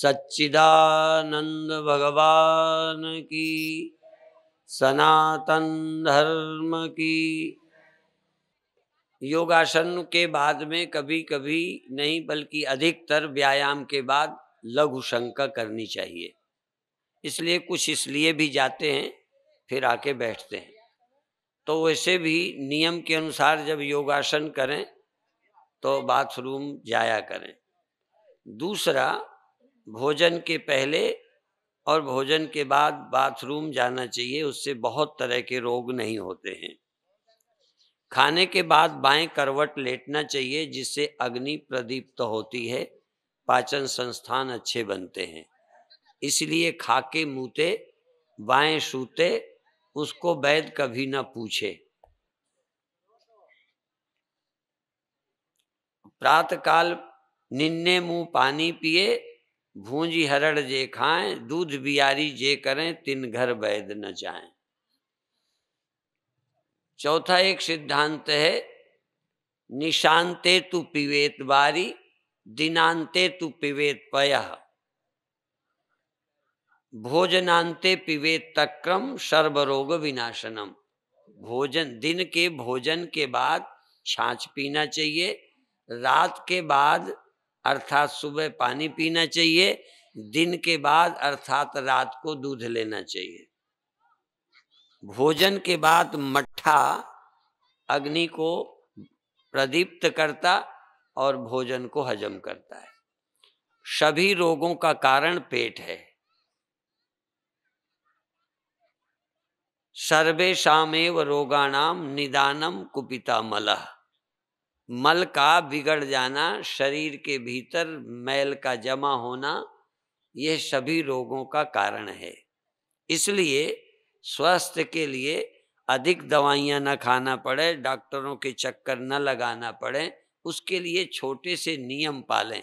सच्चिदानंद भगवान की सनातन धर्म की योगासन के बाद में कभी कभी नहीं बल्कि अधिकतर व्यायाम के बाद लघु शंका करनी चाहिए इसलिए कुछ इसलिए भी जाते हैं फिर आके बैठते हैं तो वैसे भी नियम के अनुसार जब योगासन करें तो बाथरूम जाया करें दूसरा भोजन के पहले और भोजन के बाद बाथरूम जाना चाहिए उससे बहुत तरह के रोग नहीं होते हैं खाने के बाद बाएं करवट लेटना चाहिए जिससे अग्नि प्रदीप्त तो होती है पाचन संस्थान अच्छे बनते हैं इसलिए खाके मुँहते बाएं सूते उसको वैद कभी ना पूछे प्रातकाल निन्ने मुंह पानी पिए भूंजी हरड़ जे खाएं दूध बियारी जे करें तिन घर वैद न जाए चौथा एक सिद्धांत है निशांते तु पिवेत बारी दिनांते तु पिवेत पय भोजनांते पिवेत तक्रम सर्वरोग विनाशनम भोजन दिन के भोजन के बाद छाछ पीना चाहिए रात के बाद अर्थात सुबह पानी पीना चाहिए दिन के बाद अर्थात रात को दूध लेना चाहिए भोजन के बाद मट्ठा अग्नि को प्रदीप्त करता और भोजन को हजम करता है सभी रोगों का कारण पेट है सर्वेशामेव रोगाणाम निदानम कुपिता मलह मल का बिगड़ जाना शरीर के भीतर मैल का जमा होना यह सभी रोगों का कारण है इसलिए स्वास्थ्य के लिए अधिक दवाइयाँ न खाना पड़े डॉक्टरों के चक्कर न लगाना पड़े उसके लिए छोटे से नियम पालें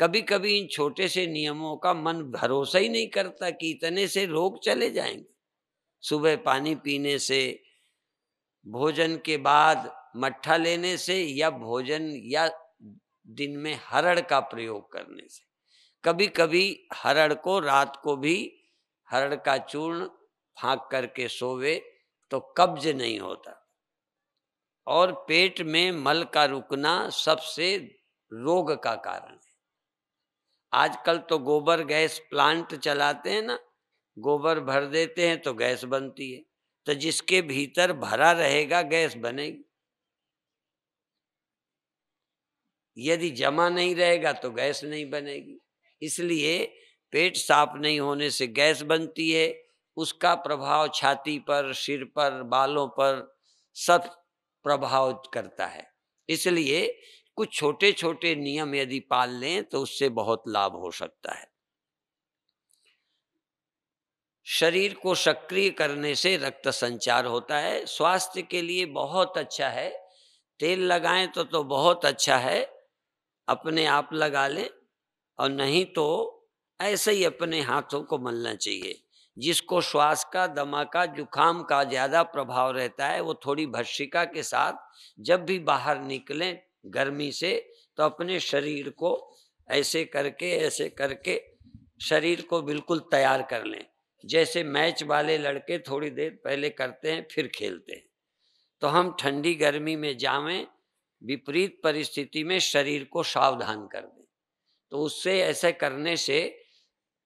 कभी कभी इन छोटे से नियमों का मन भरोसा ही नहीं करता कि इतने से रोग चले जाएंगे सुबह पानी पीने से भोजन के बाद मट्ठा लेने से या भोजन या दिन में हरड़ का प्रयोग करने से कभी कभी हरड़ को रात को भी हरड़ का चूर्ण फाँक करके सोवे तो कब्ज नहीं होता और पेट में मल का रुकना सबसे रोग का कारण है आजकल तो गोबर गैस प्लांट चलाते हैं ना गोबर भर देते हैं तो गैस बनती है तो जिसके भीतर भरा रहेगा गैस बनेगी यदि जमा नहीं रहेगा तो गैस नहीं बनेगी इसलिए पेट साफ नहीं होने से गैस बनती है उसका प्रभाव छाती पर सिर पर बालों पर सब प्रभाव करता है इसलिए कुछ छोटे छोटे नियम यदि पाल लें तो उससे बहुत लाभ हो सकता है शरीर को सक्रिय करने से रक्त संचार होता है स्वास्थ्य के लिए बहुत अच्छा है तेल लगाएं तो तो बहुत अच्छा है अपने आप लगा लें और नहीं तो ऐसे ही अपने हाथों को मलना चाहिए जिसको श्वास का दमा का जुखाम का ज़्यादा प्रभाव रहता है वो थोड़ी भस्सिका के साथ जब भी बाहर निकलें गर्मी से तो अपने शरीर को ऐसे करके ऐसे करके शरीर को बिल्कुल तैयार कर लें जैसे मैच वाले लड़के थोड़ी देर पहले करते हैं फिर खेलते हैं तो हम ठंडी गर्मी में जावें विपरीत परिस्थिति में शरीर को सावधान कर दें तो उससे ऐसे करने से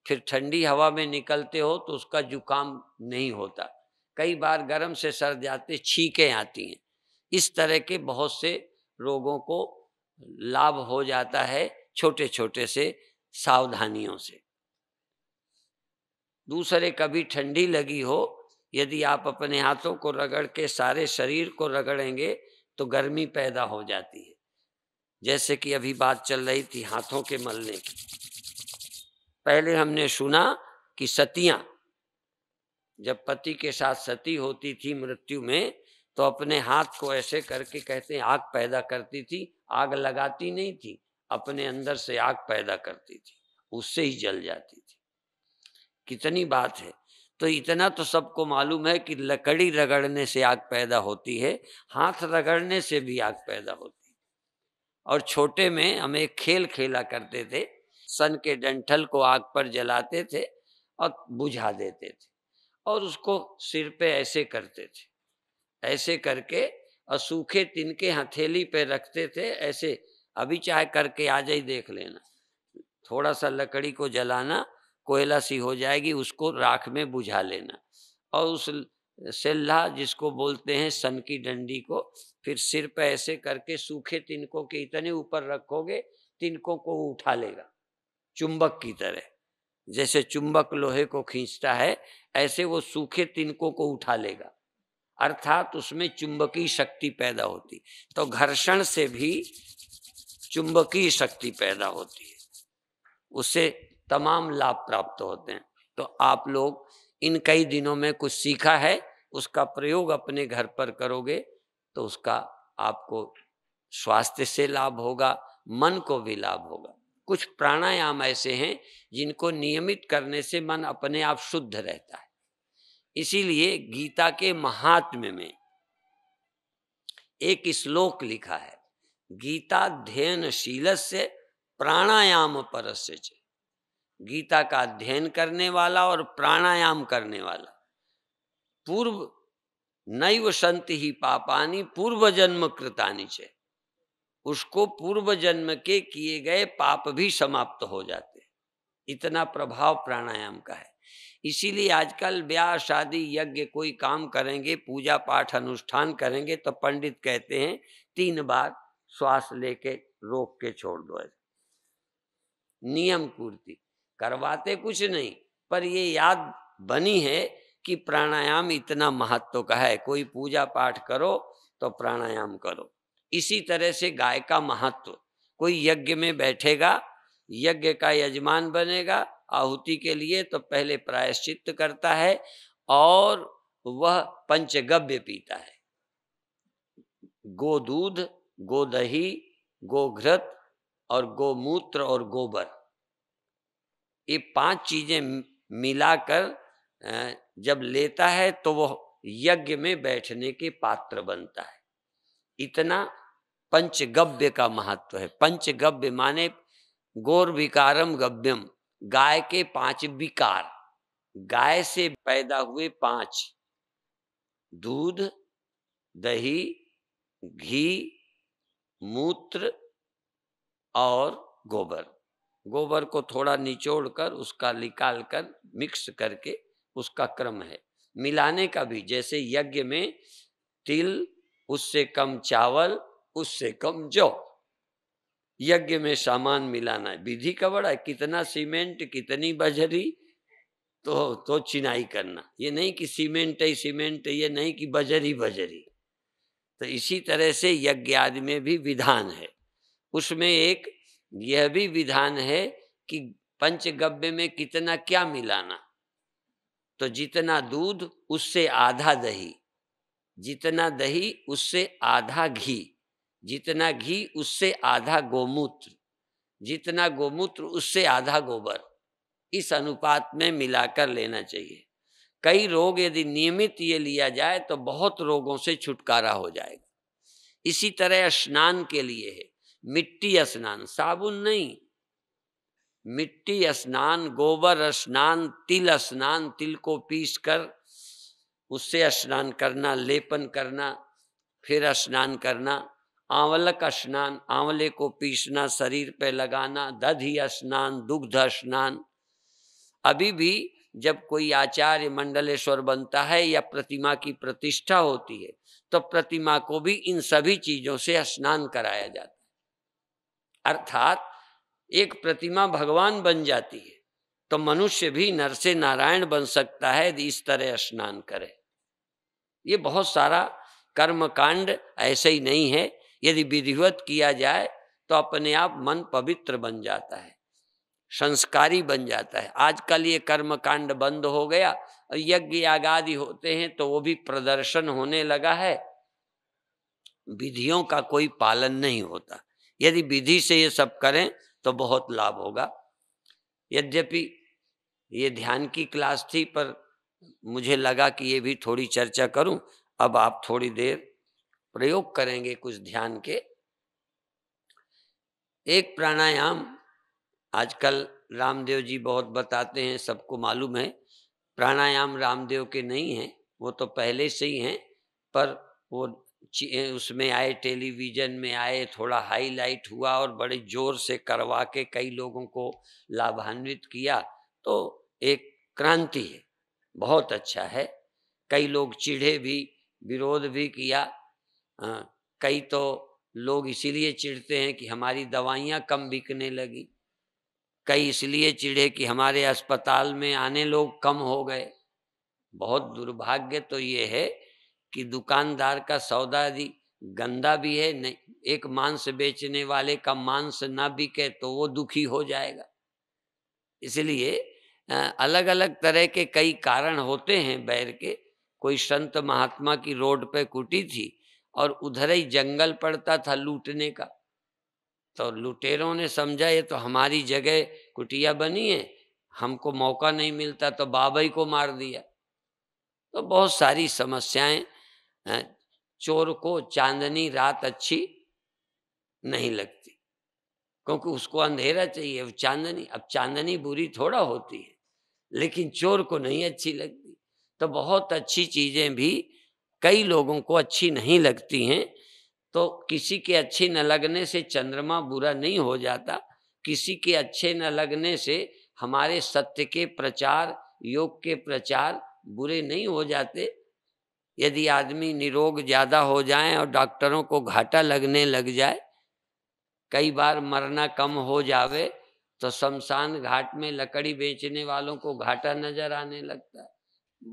फिर ठंडी हवा में निकलते हो तो उसका जुकाम नहीं होता कई बार गर्म से सर जाते छीकें आती हैं इस तरह के बहुत से रोगों को लाभ हो जाता है छोटे छोटे से सावधानियों से दूसरे कभी ठंडी लगी हो यदि आप अपने हाथों को रगड़ के सारे शरीर को रगड़ेंगे तो गर्मी पैदा हो जाती है जैसे कि अभी बात चल रही थी हाथों के मलने की पहले हमने सुना कि सतियां जब पति के साथ सती होती थी मृत्यु में तो अपने हाथ को ऐसे करके कहते हैं आग पैदा करती थी आग लगाती नहीं थी अपने अंदर से आग पैदा करती थी उससे ही जल जाती थी कितनी बात है तो इतना तो सबको मालूम है कि लकड़ी रगड़ने से आग पैदा होती है हाथ रगड़ने से भी आग पैदा होती है और छोटे में हम एक खेल खेला करते थे सन के डंठल को आग पर जलाते थे और बुझा देते थे और उसको सिर पे ऐसे करते थे ऐसे करके और सूखे तिनके हथेली पे रखते थे ऐसे अभी चाहे करके आ जाए देख लेना थोड़ा सा लकड़ी को जलाना कोयला सी हो जाएगी उसको राख में बुझा लेना और उस सेल्ला जिसको बोलते हैं सन की डंडी को फिर सिर पर ऐसे करके सूखे तिनकों के इतने ऊपर रखोगे तिनकों को उठा लेगा चुंबक की तरह जैसे चुंबक लोहे को खींचता है ऐसे वो सूखे तिनकों को उठा लेगा अर्थात उसमें चुंबकीय शक्ति पैदा होती तो घर्षण से भी चुंबकीय शक्ति पैदा होती है उससे तमाम लाभ प्राप्त होते हैं तो आप लोग इन कई दिनों में कुछ सीखा है उसका प्रयोग अपने घर पर करोगे तो उसका आपको स्वास्थ्य से लाभ होगा मन को भी लाभ होगा कुछ प्राणायाम ऐसे हैं जिनको नियमित करने से मन अपने आप शुद्ध रहता है इसीलिए गीता के महात्म्य में एक श्लोक लिखा है गीता ध्ययनशील से प्राणायाम परस्य गीता का अध्ययन करने वाला और प्राणायाम करने वाला पूर्व नैव संत ही पापानी पूर्व जन्म कृतानी से उसको पूर्व जन्म के किए गए पाप भी समाप्त हो जाते इतना प्रभाव प्राणायाम का है इसीलिए आजकल ब्याह शादी यज्ञ कोई काम करेंगे पूजा पाठ अनुष्ठान करेंगे तो पंडित कहते हैं तीन बार श्वास लेके रोक के छोड़ दो नियम पूर्ति करवाते कुछ नहीं पर ये याद बनी है कि प्राणायाम इतना महत्व का है कोई पूजा पाठ करो तो प्राणायाम करो इसी तरह से गाय का महत्व कोई यज्ञ में बैठेगा यज्ञ का यजमान बनेगा आहुति के लिए तो पहले प्रायश्चित करता है और वह पंचगव्य पीता है गो दूध दही गो घृत और गोमूत्र और गोबर ये पांच चीजें मिलाकर जब लेता है तो वह यज्ञ में बैठने के पात्र बनता है इतना पंचगव्य का महत्व है पंचगव्य माने गोर विकारम गव्यम गाय के पांच विकार गाय से पैदा हुए पांच दूध दही घी मूत्र और गोबर गोबर को थोड़ा निचोड़ कर उसका निकाल कर मिक्स करके उसका क्रम है मिलाने का भी जैसे यज्ञ में तिल उससे कम चावल उससे कम जौ यज्ञ में सामान मिलाना है विधि का बड़ा है कितना सीमेंट कितनी बजरी तो तो चिनाई करना ये नहीं कि सीमेंट ही सीमेंट ये नहीं कि बजरी बजरी तो इसी तरह से यज्ञ आदि में भी विधान है उसमें एक यह भी विधान है कि पंचगव्य में कितना क्या मिलाना तो जितना दूध उससे आधा दही जितना दही उससे आधा घी जितना घी उससे आधा गोमूत्र जितना गोमूत्र उससे आधा गोबर इस अनुपात में मिलाकर लेना चाहिए कई रोग यदि नियमित ये लिया जाए तो बहुत रोगों से छुटकारा हो जाएगा इसी तरह स्नान के लिए है मिट्टी स्नान साबुन नहीं मिट्टी स्नान गोबर स्नान तिल स्नान तिल को पीस कर उससे स्नान करना लेपन करना फिर स्नान करना आंवलक स्नान आंवले को पीसना शरीर पे लगाना दधि स्नान दुग्ध स्नान अभी भी जब कोई आचार्य मंडलेश्वर बनता है या प्रतिमा की प्रतिष्ठा होती है तो प्रतिमा को भी इन सभी चीजों से स्नान कराया जाता है अर्थात एक प्रतिमा भगवान बन जाती है तो मनुष्य भी नर से नारायण बन सकता है यदि इस तरह स्नान करे ये बहुत सारा कर्म कांड ऐसे ही नहीं है यदि विधिवत किया जाए तो अपने आप मन पवित्र बन जाता है संस्कारी बन जाता है आजकल ये कर्म कांड बंद हो गया और यज्ञ आगादि होते हैं तो वो भी प्रदर्शन होने लगा है विधियों का कोई पालन नहीं होता यदि विधि से ये सब करें तो बहुत लाभ होगा यद्यपि ये ध्यान की क्लास थी पर मुझे लगा कि ये भी थोड़ी चर्चा करूं अब आप थोड़ी देर प्रयोग करेंगे कुछ ध्यान के एक प्राणायाम आजकल रामदेव जी बहुत बताते हैं सबको मालूम है प्राणायाम रामदेव के नहीं हैं वो तो पहले से ही हैं पर वो उसमें आए टेलीविज़न में आए थोड़ा हाईलाइट हुआ और बड़े ज़ोर से करवा के कई लोगों को लाभान्वित किया तो एक क्रांति है बहुत अच्छा है कई लोग चिढ़े भी विरोध भी किया आ, कई तो लोग इसीलिए चिढ़ते हैं कि हमारी दवाइयाँ कम बिकने लगी कई इसलिए चिढ़े कि हमारे अस्पताल में आने लोग कम हो गए बहुत दुर्भाग्य तो ये है कि दुकानदार का सौदा यदि गंदा भी है नहीं एक मांस बेचने वाले का मांस ना बिके तो वो दुखी हो जाएगा इसलिए अलग अलग तरह के कई कारण होते हैं बैर के कोई संत महात्मा की रोड पे कुटी थी और उधर ही जंगल पड़ता था लूटने का तो लुटेरों ने समझा ये तो हमारी जगह कुटिया बनी है हमको मौका नहीं मिलता तो ही को मार दिया तो बहुत सारी समस्याएं चोर को चांदनी रात अच्छी नहीं लगती क्योंकि उसको अंधेरा चाहिए वो चांदनी अब चांदनी बुरी थोड़ा होती है लेकिन चोर को नहीं अच्छी लगती तो बहुत अच्छी चीज़ें भी कई लोगों को अच्छी नहीं लगती हैं तो किसी के अच्छे न लगने से चंद्रमा बुरा नहीं हो जाता किसी के अच्छे न लगने से हमारे सत्य के प्रचार योग के प्रचार बुरे नहीं हो जाते यदि आदमी निरोग ज़्यादा हो जाए और डॉक्टरों को घाटा लगने लग जाए कई बार मरना कम हो जावे तो शमशान घाट में लकड़ी बेचने वालों को घाटा नजर आने लगता है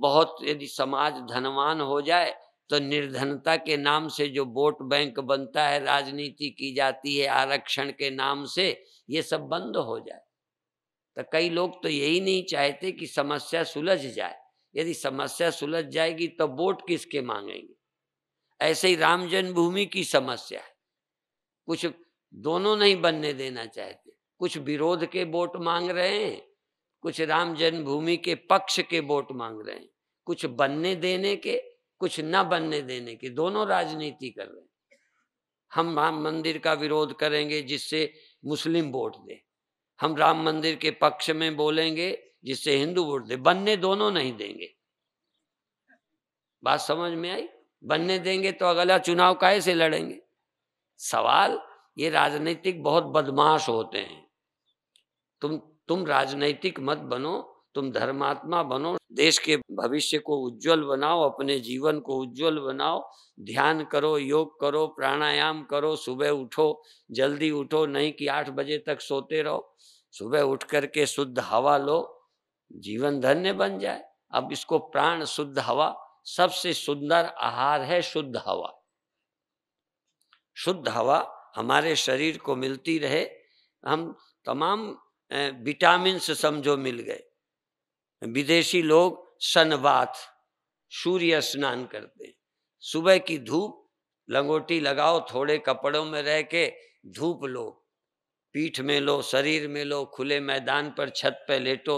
बहुत यदि समाज धनवान हो जाए तो निर्धनता के नाम से जो वोट बैंक बनता है राजनीति की जाती है आरक्षण के नाम से ये सब बंद हो जाए तो कई लोग तो यही नहीं चाहते कि समस्या सुलझ जाए यदि समस्या सुलझ जाएगी तो वोट किसके मांगेंगे ऐसे ही राम जन्मभूमि की समस्या है कुछ दोनों नहीं बनने देना चाहते कुछ विरोध के वोट मांग रहे हैं कुछ राम जन्मभूमि के पक्ष के वोट मांग रहे हैं कुछ बनने देने के कुछ न बनने देने के दोनों राजनीति कर रहे हैं हम राम मंदिर का विरोध करेंगे जिससे मुस्लिम वोट दे हम राम मंदिर के पक्ष में बोलेंगे जिससे हिंदू वोट दे बनने दोनों नहीं देंगे बात समझ में आई बनने देंगे तो अगला चुनाव काहे से लड़ेंगे सवाल ये राजनीतिक बहुत बदमाश होते हैं तुम तुम राजनीतिक मत बनो तुम धर्मात्मा बनो देश के भविष्य को उज्जवल बनाओ अपने जीवन को उज्जवल बनाओ ध्यान करो योग करो प्राणायाम करो सुबह उठो जल्दी उठो नहीं कि आठ बजे तक सोते रहो सुबह उठ करके शुद्ध हवा लो जीवन धन्य बन जाए अब इसको प्राण शुद्ध हवा सबसे सुंदर आहार है शुद्ध हवा शुद्ध हवा हमारे शरीर को मिलती रहे हम तमाम विटामिन से समझो मिल गए विदेशी लोग सनबाथ सूर्य स्नान करते हैं सुबह की धूप लंगोटी लगाओ थोड़े कपड़ों में रह के धूप लो पीठ में लो शरीर में लो खुले मैदान पर छत पे लेटो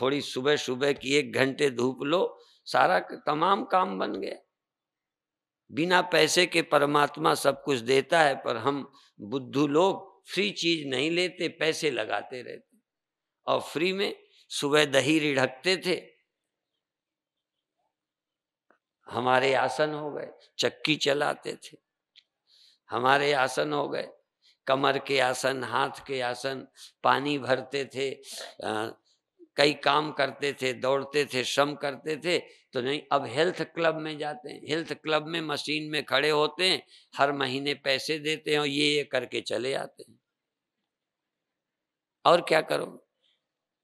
थोड़ी सुबह सुबह की एक घंटे धूप लो सारा तमाम काम बन गया बिना पैसे के परमात्मा सब कुछ देता है पर हम बुद्धू लोग फ्री चीज नहीं लेते पैसे लगाते रहते और फ्री में सुबह दही रिढ़कते थे हमारे आसन हो गए चक्की चलाते थे हमारे आसन हो गए कमर के आसन हाथ के आसन पानी भरते थे कई काम करते थे दौड़ते थे श्रम करते थे तो नहीं अब हेल्थ क्लब में जाते हैं हेल्थ क्लब में मशीन में खड़े होते हैं हर महीने पैसे देते हैं और ये ये करके चले आते हैं और क्या करो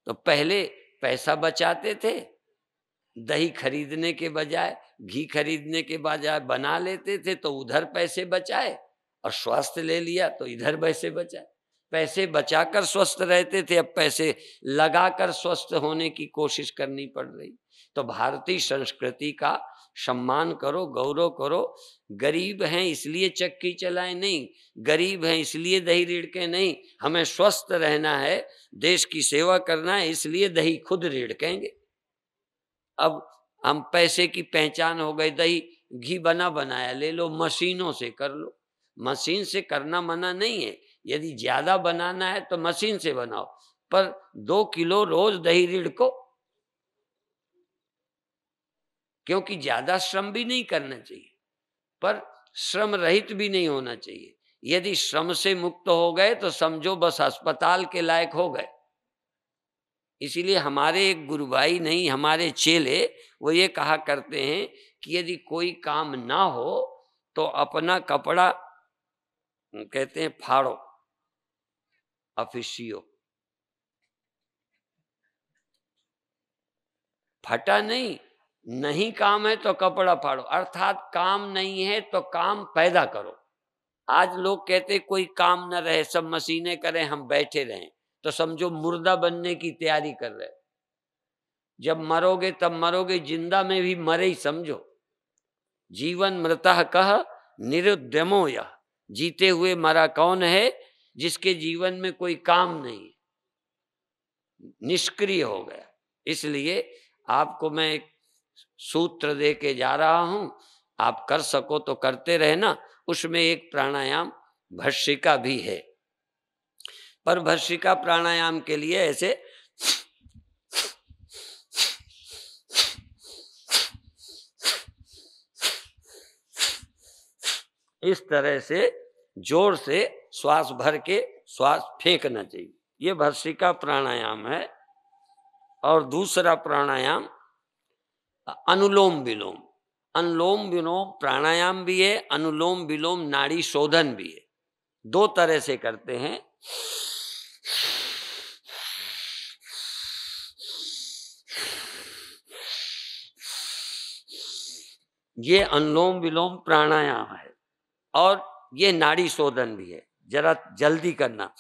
तो पहले पैसा बचाते थे दही खरीदने के बजाय घी खरीदने के बजाय बना लेते थे तो उधर पैसे बचाए और स्वास्थ्य ले लिया तो इधर पैसे बचाए पैसे बचाकर स्वस्थ रहते थे अब पैसे लगाकर स्वस्थ होने की कोशिश करनी पड़ रही तो भारतीय संस्कृति का सम्मान करो गौरव करो गरीब हैं इसलिए चक्की चलाए नहीं गरीब हैं इसलिए दही के नहीं हमें स्वस्थ रहना है देश की सेवा करना है इसलिए दही खुद रिड़केंगे अब हम पैसे की पहचान हो गई दही घी बना बनाया ले लो मशीनों से कर लो मशीन से करना मना नहीं है यदि ज़्यादा बनाना है तो मशीन से बनाओ पर दो किलो रोज दही रीढ़ को क्योंकि ज़्यादा श्रम भी नहीं करना चाहिए पर श्रम रहित भी नहीं होना चाहिए यदि श्रम से मुक्त हो गए तो समझो बस अस्पताल के लायक हो गए इसीलिए हमारे एक गुरु भाई नहीं हमारे चेले वो ये कहा करते हैं कि यदि कोई काम ना हो तो अपना कपड़ा कहते हैं फाड़ो अफिशियो फटा नहीं नहीं काम है तो कपड़ा फाड़ो अर्थात काम नहीं है तो काम पैदा करो आज लोग कहते कोई काम न रहे सब मशीनें करें हम बैठे रहें तो समझो मुर्दा बनने की तैयारी कर रहे जब मरोगे तब मरोगे जिंदा में भी मरे ही समझो जीवन मृतः कह निरुद्यमो यह जीते हुए मरा कौन है जिसके जीवन में कोई काम नहीं निष्क्रिय हो गया इसलिए आपको मैं एक सूत्र दे के जा रहा हूं आप कर सको तो करते रहना उसमें एक प्राणायाम भर्षिका भी है पर भर्षिका प्राणायाम के लिए ऐसे इस तरह से जोर से श्वास भर के श्वास फेंकना चाहिए ये भर्षिका प्राणायाम है और दूसरा प्राणायाम अनुलोम विलोम अनुलोम विलोम प्राणायाम भी है अनुलोम विलोम नाड़ी शोधन भी है दो तरह से करते हैं ये अनुलोम विलोम प्राणायाम है और ये नाड़ी शोधन भी है जरा जल्दी करना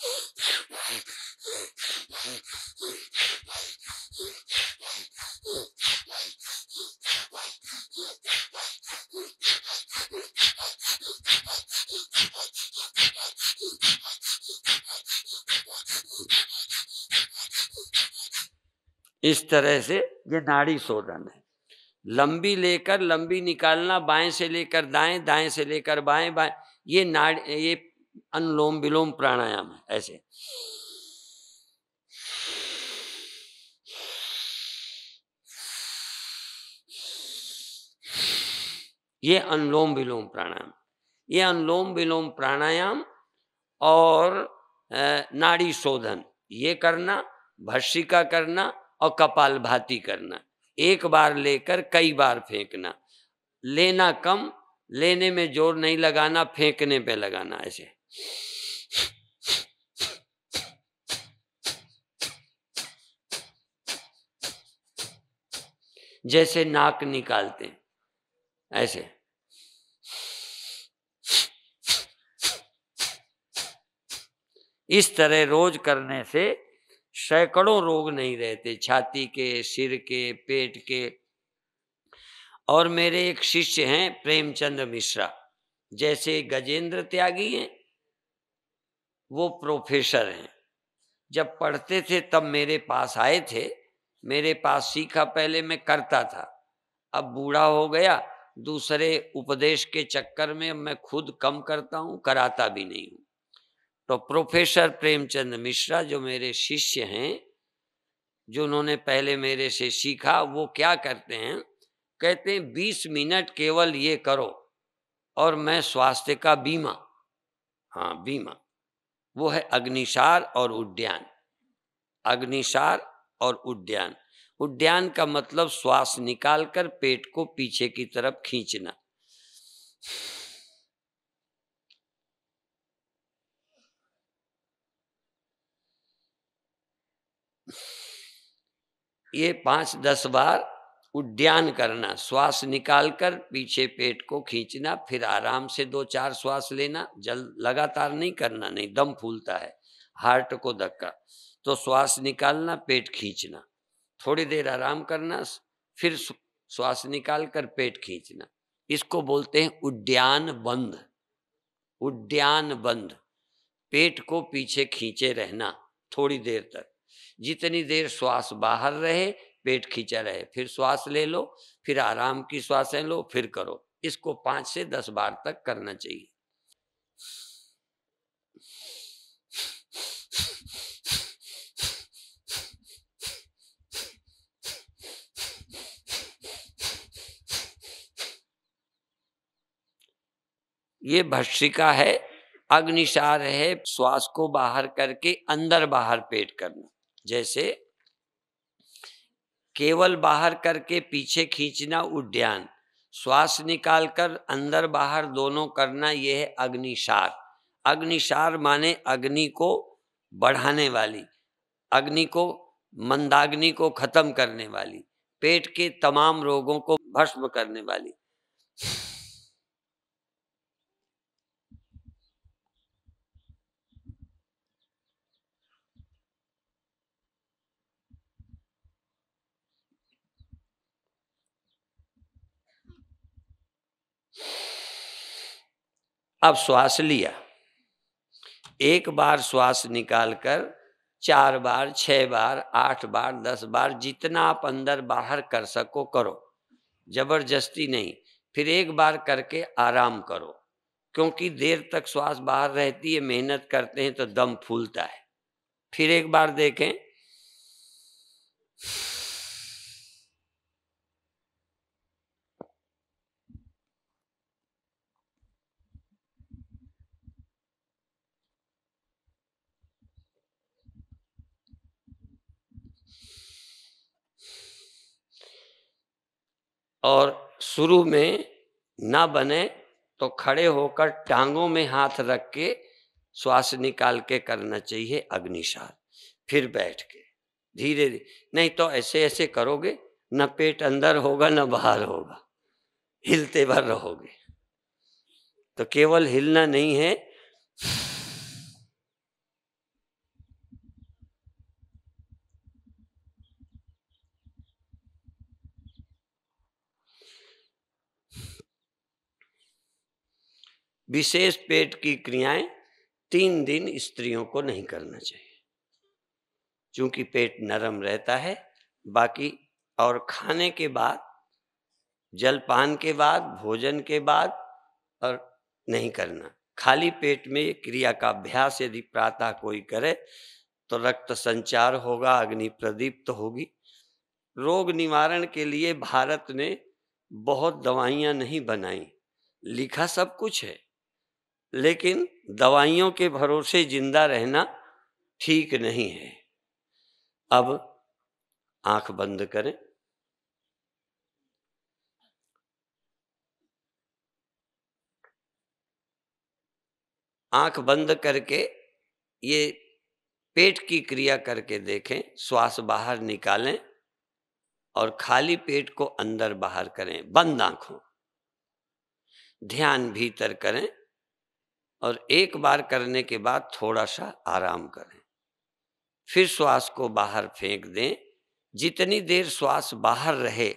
इस तरह से ये नाड़ी शोधन है लंबी लेकर लंबी निकालना बाएं से लेकर दाएं दाएं से लेकर बाएं बाएं ये नाड़ ये अनुलोम विलोम प्राणायाम है ऐसे ये अनुलोम विलोम प्राणायाम ये अनुलोम विलोम प्राणायाम और नाड़ी शोधन ये करना भर्षिका करना और कपाल भाती करना एक बार लेकर कई बार फेंकना लेना कम लेने में जोर नहीं लगाना फेंकने पे लगाना ऐसे जैसे नाक निकालते हैं ऐसे इस तरह रोज करने से सैकड़ों रोग नहीं रहते छाती के सिर के पेट के और मेरे एक शिष्य हैं प्रेमचंद मिश्रा जैसे गजेंद्र त्यागी हैं वो प्रोफेसर हैं जब पढ़ते थे तब मेरे पास आए थे मेरे पास सीखा पहले मैं करता था अब बूढ़ा हो गया दूसरे उपदेश के चक्कर में मैं खुद कम करता हूँ कराता भी नहीं हूँ तो प्रोफेसर प्रेमचंद मिश्रा जो मेरे शिष्य हैं जो उन्होंने पहले मेरे से सीखा वो क्या करते हैं कहते हैं बीस मिनट केवल ये करो और मैं स्वास्थ्य का बीमा हाँ बीमा वो है अग्निशार और उद्यान अग्निशार और उद्यान उद्यान का मतलब श्वास निकालकर पेट को पीछे की तरफ खींचना ये पांच दस बार उड्यान करना श्वास निकालकर पीछे पेट को खींचना फिर आराम से दो चार श्वास लेना जल लगातार नहीं करना नहीं दम फूलता है हार्ट को धक्का तो श्वास निकालना पेट खींचना थोड़ी देर आराम करना फिर श्वास निकाल कर पेट खींचना इसको बोलते हैं उड्यान बंद उड्यान बंद पेट को पीछे खींचे रहना थोड़ी देर तक जितनी देर श्वास बाहर रहे पेट खींचा रहे फिर श्वास ले लो फिर आराम की श्वासें लो फिर करो इसको पांच से दस बार तक करना चाहिए ये भस्त्रिका है अग्निशार है श्वास को बाहर करके अंदर बाहर पेट करना जैसे केवल बाहर करके पीछे खींचना उद्यान श्वास निकालकर अंदर बाहर दोनों करना यह है अग्निशार अग्निशार माने अग्नि को बढ़ाने वाली अग्नि को मंदाग्नि को खत्म करने वाली पेट के तमाम रोगों को भस्म करने वाली अब श्वास लिया एक बार श्वास निकालकर चार बार छह बार आठ बार दस बार जितना आप अंदर बाहर कर सको करो जबरदस्ती नहीं फिर एक बार करके आराम करो क्योंकि देर तक श्वास बाहर रहती है मेहनत करते हैं तो दम फूलता है फिर एक बार देखें और शुरू में ना बने तो खड़े होकर टांगों में हाथ रख के श्वास निकाल के करना चाहिए अग्निशाल फिर बैठ के धीरे धीरे नहीं तो ऐसे ऐसे करोगे न पेट अंदर होगा न बाहर होगा हिलते भर रहोगे तो केवल हिलना नहीं है विशेष पेट की क्रियाएं तीन दिन स्त्रियों को नहीं करना चाहिए क्योंकि पेट नरम रहता है बाकी और खाने के बाद जलपान के बाद भोजन के बाद और नहीं करना खाली पेट में क्रिया का अभ्यास यदि प्रातः कोई करे तो रक्त संचार होगा अग्नि प्रदीप्त तो होगी रोग निवारण के लिए भारत ने बहुत दवाइयाँ नहीं बनाई लिखा सब कुछ है लेकिन दवाइयों के भरोसे जिंदा रहना ठीक नहीं है अब आंख बंद करें आंख बंद करके ये पेट की क्रिया करके देखें श्वास बाहर निकालें और खाली पेट को अंदर बाहर करें बंद आंखों ध्यान भीतर करें और एक बार करने के बाद थोड़ा सा आराम करें फिर श्वास को बाहर फेंक दें जितनी देर श्वास बाहर रहे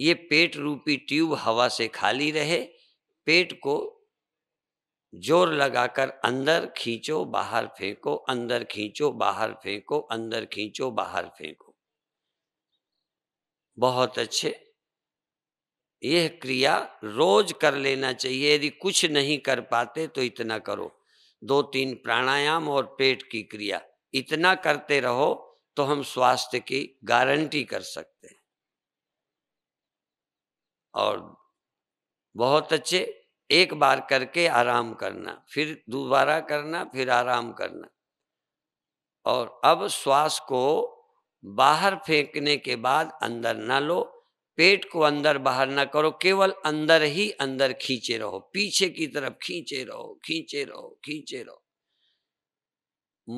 ये पेट रूपी ट्यूब हवा से खाली रहे पेट को जोर लगाकर अंदर खींचो बाहर फेंको अंदर खींचो बाहर फेंको अंदर खींचो बाहर फेंको बहुत अच्छे यह क्रिया रोज कर लेना चाहिए यदि कुछ नहीं कर पाते तो इतना करो दो तीन प्राणायाम और पेट की क्रिया इतना करते रहो तो हम स्वास्थ्य की गारंटी कर सकते हैं और बहुत अच्छे एक बार करके आराम करना फिर दोबारा करना फिर आराम करना और अब श्वास को बाहर फेंकने के बाद अंदर ना लो पेट को अंदर बाहर ना करो केवल अंदर ही अंदर खींचे रहो पीछे की तरफ खींचे रहो खींचे रहो खींचे रहो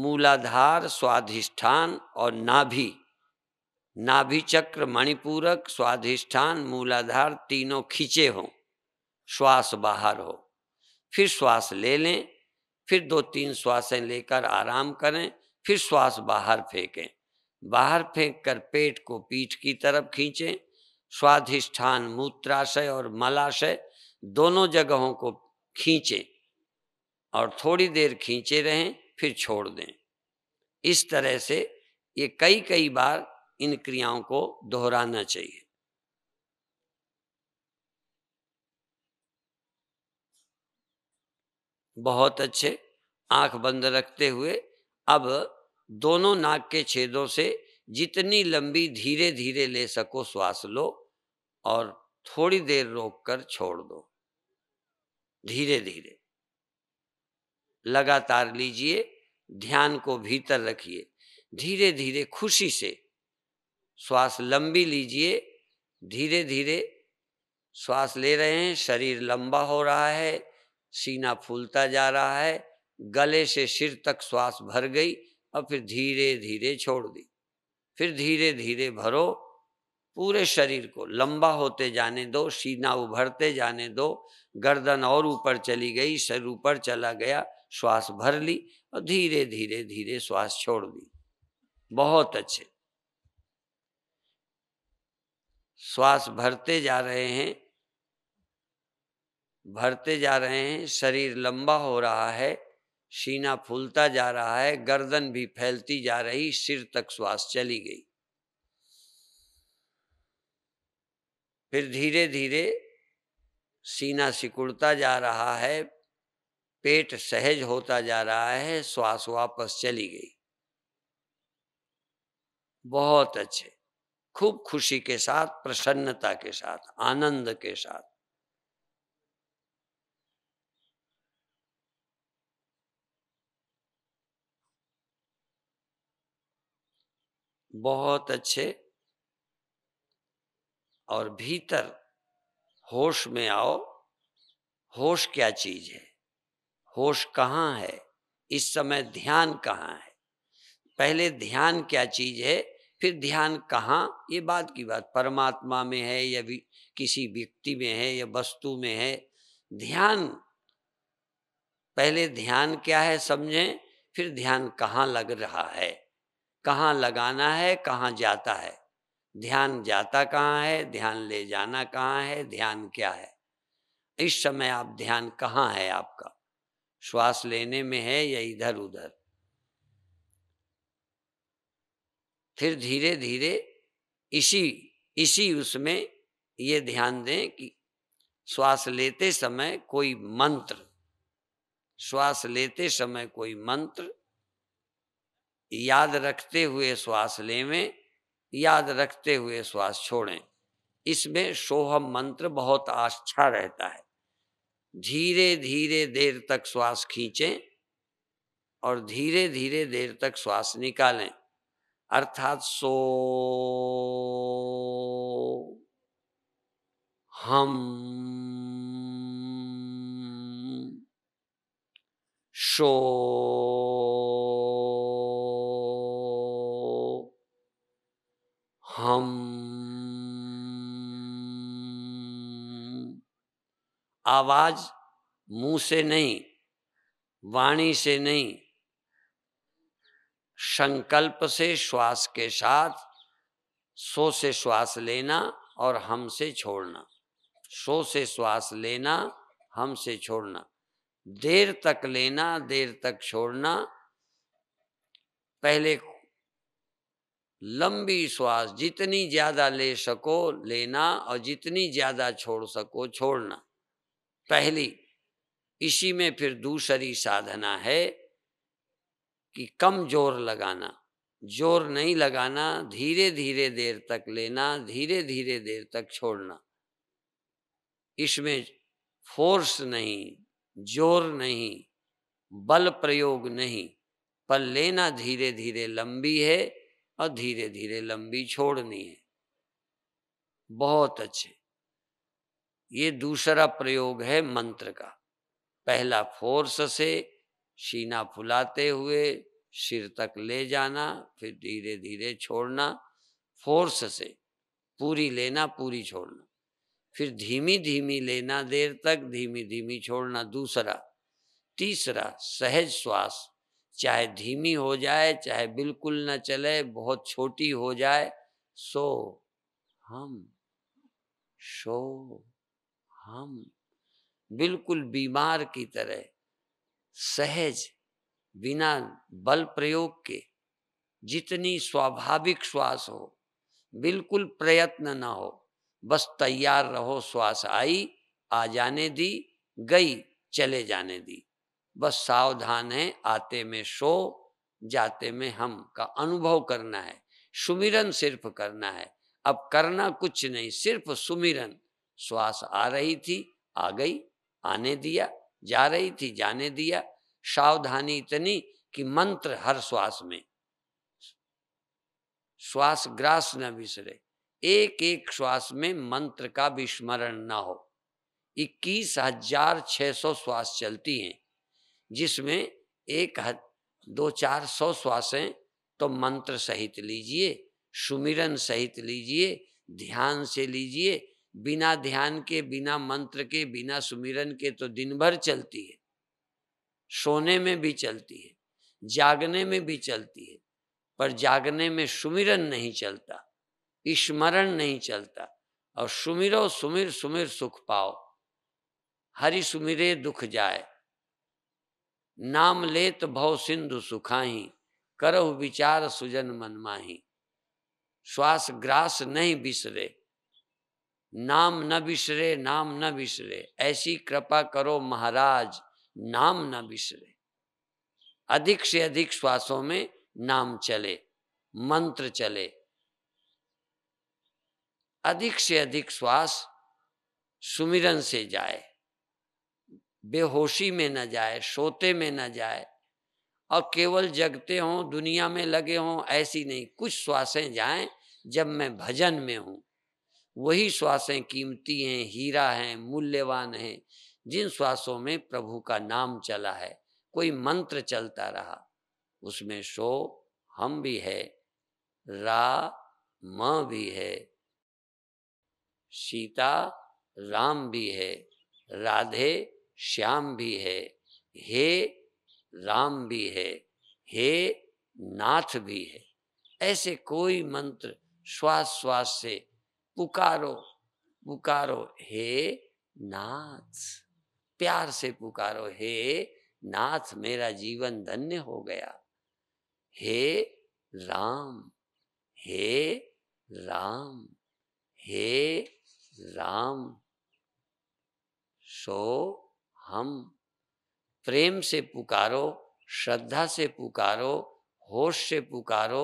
मूलाधार स्वाधिष्ठान और नाभि नाभि चक्र मणिपूरक स्वाधिष्ठान मूलाधार तीनों खींचे हों श्वास बाहर हो फिर श्वास ले लें फिर दो तीन श्वासें लेकर आराम करें फिर श्वास बाहर फेंकें बाहर फेंक कर पेट को पीठ की तरफ खींचें स्वाधिष्ठान मूत्राशय और मलाशय दोनों जगहों को खींचें और थोड़ी देर खींचे रहें फिर छोड़ दें इस तरह से ये कई कई बार इन क्रियाओं को दोहराना चाहिए बहुत अच्छे आंख बंद रखते हुए अब दोनों नाक के छेदों से जितनी लंबी धीरे धीरे ले सको श्वास लो और थोड़ी देर रोक कर छोड़ दो धीरे धीरे लगातार लीजिए ध्यान को भीतर रखिए धीरे धीरे खुशी से श्वास लंबी लीजिए धीरे धीरे श्वास ले रहे हैं शरीर लंबा हो रहा है सीना फूलता जा रहा है गले से सिर तक श्वास भर गई और फिर धीरे धीरे छोड़ दी फिर धीरे धीरे भरो पूरे शरीर को लंबा होते जाने दो सीना उभरते जाने दो गर्दन और ऊपर चली गई सर ऊपर चला गया श्वास भर ली और धीरे धीरे धीरे श्वास छोड़ दी बहुत अच्छे श्वास भरते जा रहे हैं भरते जा रहे हैं शरीर लंबा हो रहा है सीना फूलता जा रहा है गर्दन भी फैलती जा रही सिर तक श्वास चली गई फिर धीरे धीरे सीना सिकुड़ता जा रहा है पेट सहज होता जा रहा है श्वास वापस चली गई बहुत अच्छे खूब खुशी के साथ प्रसन्नता के साथ आनंद के साथ बहुत अच्छे और भीतर होश में आओ होश क्या चीज है होश कहाँ है इस समय ध्यान कहाँ है पहले ध्यान क्या चीज है फिर ध्यान कहाँ ये बात की बात परमात्मा में है या भी किसी व्यक्ति में है या वस्तु में है ध्यान पहले ध्यान क्या है समझें फिर ध्यान कहाँ लग रहा है कहाँ लगाना है कहाँ जाता है ध्यान जाता कहाँ है ध्यान ले जाना कहाँ है ध्यान क्या है इस समय आप ध्यान कहाँ है आपका श्वास लेने में है या इधर उधर फिर धीरे धीरे इसी इसी उसमें ये ध्यान दें कि श्वास लेते समय कोई मंत्र श्वास लेते समय कोई मंत्र याद रखते हुए श्वास लेवें याद रखते हुए श्वास छोड़ें इसमें सोहम मंत्र बहुत अच्छा रहता है धीरे धीरे देर तक श्वास खींचें और धीरे धीरे देर तक श्वास निकालें अर्थात सो हम शो आवाज मुंह से नहीं वाणी से नहीं संकल्प से श्वास के साथ सो से श्वास लेना और हमसे छोड़ना सो से श्वास लेना हमसे छोड़ना देर तक लेना देर तक छोड़ना पहले लंबी श्वास जितनी ज़्यादा ले सको लेना और जितनी ज़्यादा छोड़ सको छोड़ना पहली इसी में फिर दूसरी साधना है कि कम जोर लगाना जोर नहीं लगाना धीरे धीरे देर तक लेना धीरे धीरे देर तक छोड़ना इसमें फोर्स नहीं जोर नहीं बल प्रयोग नहीं पर लेना धीरे धीरे लंबी है और धीरे धीरे लंबी छोड़नी है बहुत अच्छे ये दूसरा प्रयोग है मंत्र का पहला फोर्स से सीना फुलाते हुए सिर तक ले जाना फिर धीरे धीरे छोड़ना फोर्स से पूरी लेना पूरी छोड़ना फिर धीमी धीमी लेना देर तक धीमी धीमी छोड़ना दूसरा तीसरा सहज श्वास चाहे धीमी हो जाए चाहे बिल्कुल न चले बहुत छोटी हो जाए सो हम सो हम बिल्कुल बीमार की तरह सहज बिना बल प्रयोग के जितनी स्वाभाविक श्वास हो बिल्कुल प्रयत्न ना हो बस तैयार रहो श्वास आई आ जाने दी गई चले जाने दी बस सावधान है आते में शो जाते में हम का अनुभव करना है सुमिरन सिर्फ करना है अब करना कुछ नहीं सिर्फ सुमिरन श्वास आ रही थी आ गई आने दिया जा रही थी जाने दिया सावधानी इतनी कि मंत्र हर श्वास में श्वास ग्रास न बिसरे एक एक श्वास में मंत्र का विस्मरण न हो इक्कीस हजार छह सौ श्वास चलती हैं जिसमें एक दो चार सौ श्वासें तो मंत्र सहित लीजिए सुमिरन सहित लीजिए ध्यान से लीजिए बिना ध्यान के बिना मंत्र के बिना सुमिरन के तो दिन भर चलती है सोने में भी चलती है जागने में भी चलती है पर जागने में सुमिरन नहीं चलता स्मरण नहीं चलता और सुमिरो सुमिर सुमिर सुख पाओ हरि सुमिरे दुख जाए नाम ले तो भव सिंधु सुखाही करो विचार सुजन मनमाही श्वास ग्रास नहीं बिसरे नाम न बिसरे नाम न बिसरे ऐसी कृपा करो महाराज नाम न बिसरे अधिक से अधिक श्वासों में नाम चले मंत्र चले अधिक से अधिक श्वास सुमिरन से जाए बेहोशी में न जाए सोते में न जाए और केवल जगते हों दुनिया में लगे हों ऐसी नहीं कुछ श्वासें जाएं जब मैं भजन में हूँ वही श्वासें कीमती हैं हीरा हैं मूल्यवान हैं जिन श्वासों में प्रभु का नाम चला है कोई मंत्र चलता रहा उसमें शो हम भी है रा म भी है सीता राम भी है राधे श्याम भी है हे राम भी है हे नाथ भी है ऐसे कोई मंत्र श्वास श्वास से पुकारो पुकारो हे नाथ प्यार से पुकारो हे नाथ मेरा जीवन धन्य हो गया हे राम हे राम हे राम सो हम प्रेम से पुकारो श्रद्धा से पुकारो होश से पुकारो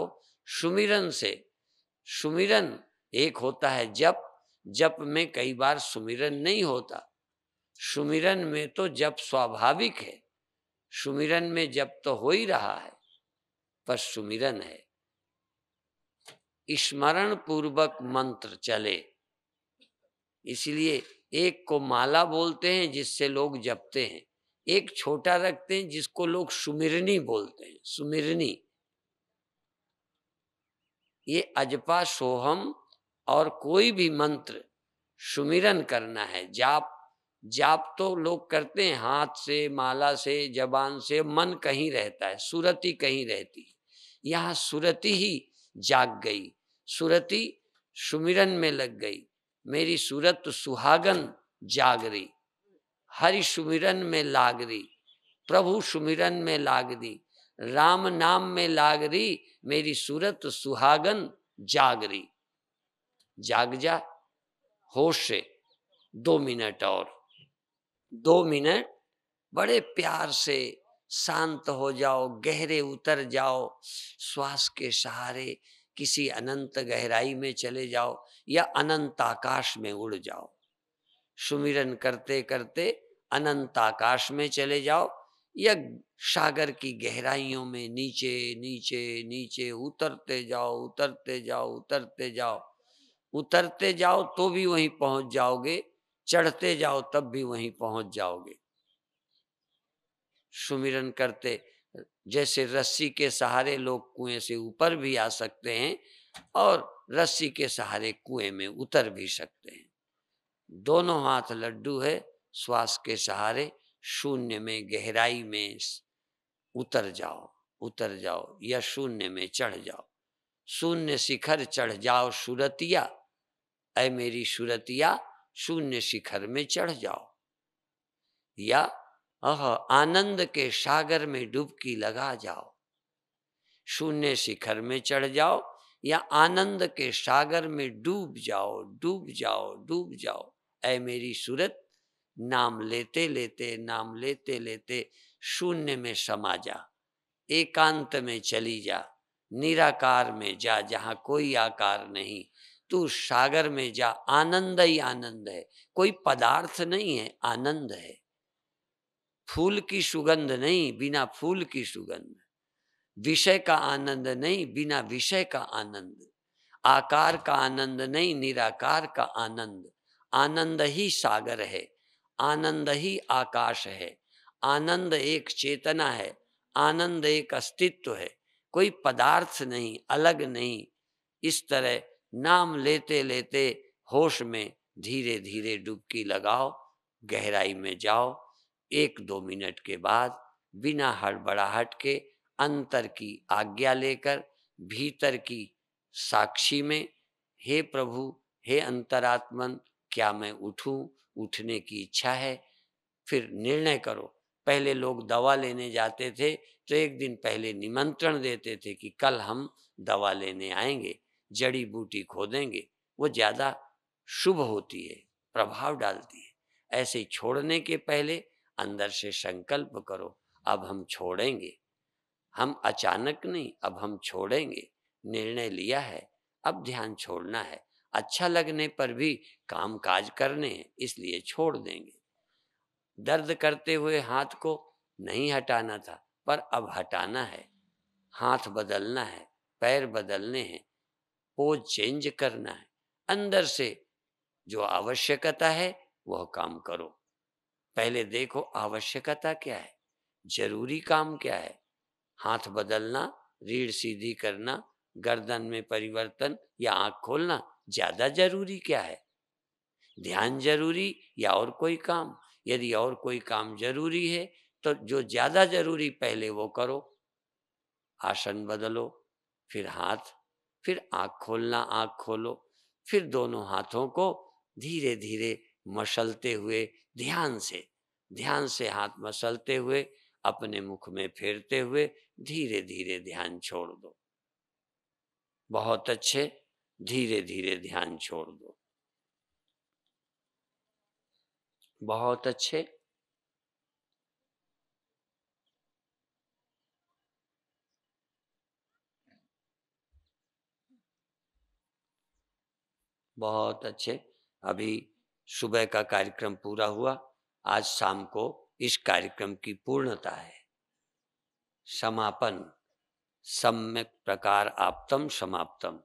सुमिरन से सुमिरन एक होता है जप जप में कई बार सुमिरन नहीं होता सुमिरन में तो जप स्वाभाविक है सुमिरन में जप तो हो ही रहा है पर सुमिरन है स्मरण पूर्वक मंत्र चले इसलिए एक को माला बोलते हैं जिससे लोग जपते हैं एक छोटा रखते हैं जिसको लोग सुमिरनी बोलते हैं सुमिरनी ये अजपा सोहम और कोई भी मंत्र सुमिरन करना है जाप जाप तो लोग करते हैं हाथ से माला से जबान से मन कहीं रहता है सुरति कहीं रहती है यहाँ सुरति ही जाग गई सुरति सुमिरन में लग गई मेरी सूरत सुहागन जाग रही हरि सुमिरन में लाग रही प्रभु सुमिरन में लाग रही राम नाम में लाग रही मेरी सूरत सुहागन जाग रही जाग जा होश से दो मिनट और दो मिनट बड़े प्यार से शांत हो जाओ गहरे उतर जाओ श्वास के सहारे किसी अनंत गहराई में चले जाओ या अनंत आकाश में उड़ जाओ सुमिरन करते करते अनंत आकाश में चले जाओ या सागर की गहराइयों में नीचे नीचे नीचे उतरते जाओ उतरते जाओ उतरते जाओ उतरते जाओ तो भी वहीं पहुंच जाओगे चढ़ते जाओ तब भी वहीं पहुंच जाओगे सुमिरन करते जैसे रस्सी के सहारे लोग कुएं से ऊपर भी आ सकते हैं और रस्सी के सहारे कुएं में उतर भी सकते हैं दोनों हाथ लड्डू है श्वास के सहारे शून्य में गहराई में उतर जाओ उतर जाओ या शून्य में चढ़ जाओ शून्य शिखर चढ़ जाओ सुरतिया ऐ मेरी सूरतिया शून्य शिखर में चढ़ जाओ या अह आनंद के सागर में डुबकी लगा जाओ शून्य शिखर में चढ़ जाओ या आनंद के सागर में डूब जाओ डूब जाओ डूब जाओ ऐ मेरी सूरत नाम लेते लेते नाम लेते लेते शून्य में समा जा एकांत में चली जा निराकार में जा जहाँ कोई आकार नहीं तू सागर में जा आनंद ही आनंद है कोई पदार्थ नहीं है आनंद है फूल की सुगंध नहीं बिना फूल की सुगंध विषय का आनंद नहीं बिना विषय का आनंद आकार का आनंद नहीं निराकार का आनंद आनंद ही सागर है आनंद ही आकाश है आनंद एक चेतना है आनंद एक अस्तित्व है कोई पदार्थ नहीं अलग नहीं इस तरह नाम लेते लेते होश में धीरे धीरे डुबकी लगाओ गहराई में जाओ एक दो मिनट के बाद बिना हड़बड़ाहट के अंतर की आज्ञा लेकर भीतर की साक्षी में हे प्रभु हे अंतरात्मन क्या मैं उठूं उठने की इच्छा है फिर निर्णय करो पहले लोग दवा लेने जाते थे तो एक दिन पहले निमंत्रण देते थे कि कल हम दवा लेने आएंगे जड़ी बूटी खोदेंगे वो ज़्यादा शुभ होती है प्रभाव डालती है ऐसे छोड़ने के पहले अंदर से संकल्प करो अब हम छोड़ेंगे हम अचानक नहीं अब हम छोड़ेंगे निर्णय लिया है अब ध्यान छोड़ना है अच्छा लगने पर भी काम काज करने हैं इसलिए छोड़ देंगे दर्द करते हुए हाथ को नहीं हटाना था पर अब हटाना है हाथ बदलना है पैर बदलने हैं वो चेंज करना है अंदर से जो आवश्यकता है वह काम करो पहले देखो आवश्यकता क्या है जरूरी काम क्या है हाथ बदलना रीढ़ सीधी करना गर्दन में परिवर्तन या आंख खोलना ज्यादा जरूरी क्या है ध्यान जरूरी या और कोई काम यदि और कोई काम जरूरी है तो जो ज्यादा जरूरी पहले वो करो आसन बदलो फिर हाथ फिर आँख खोलना आँख खोलो फिर दोनों हाथों को धीरे धीरे मसलते हुए ध्यान से ध्यान से हाथ मसलते हुए अपने मुख में फेरते हुए धीरे धीरे ध्यान छोड़ दो बहुत अच्छे धीरे धीरे ध्यान छोड़ दो बहुत अच्छे बहुत अच्छे अभी सुबह का कार्यक्रम पूरा हुआ आज शाम को इस कार्यक्रम की पूर्णता है समापन सम्यक प्रकार आप्तम समाप्तम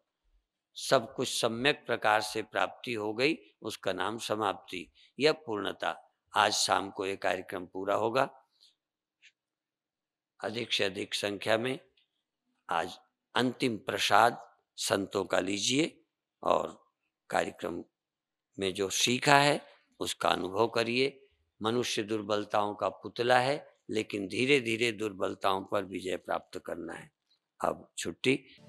सब कुछ सम्यक प्रकार से प्राप्ति हो गई उसका नाम समाप्ति या पूर्णता आज शाम को यह कार्यक्रम पूरा होगा अधिक से अधिक संख्या में आज अंतिम प्रसाद संतों का लीजिए और कार्यक्रम में जो सीखा है उसका अनुभव करिए मनुष्य दुर्बलताओं का पुतला है लेकिन धीरे धीरे दुर्बलताओं पर विजय प्राप्त करना है अब छुट्टी